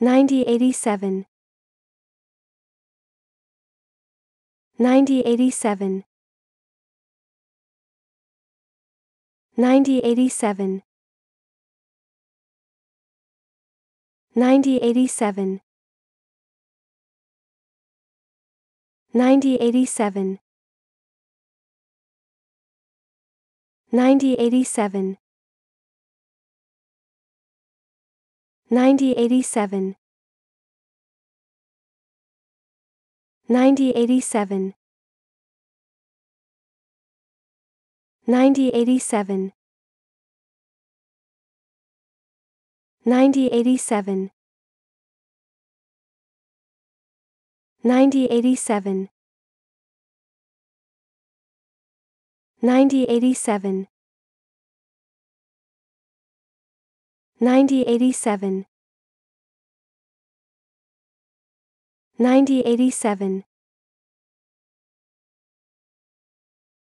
9087 9087 9087 9087 9087 9087 9087 9087 9087 9087 9087 9087 9087 9087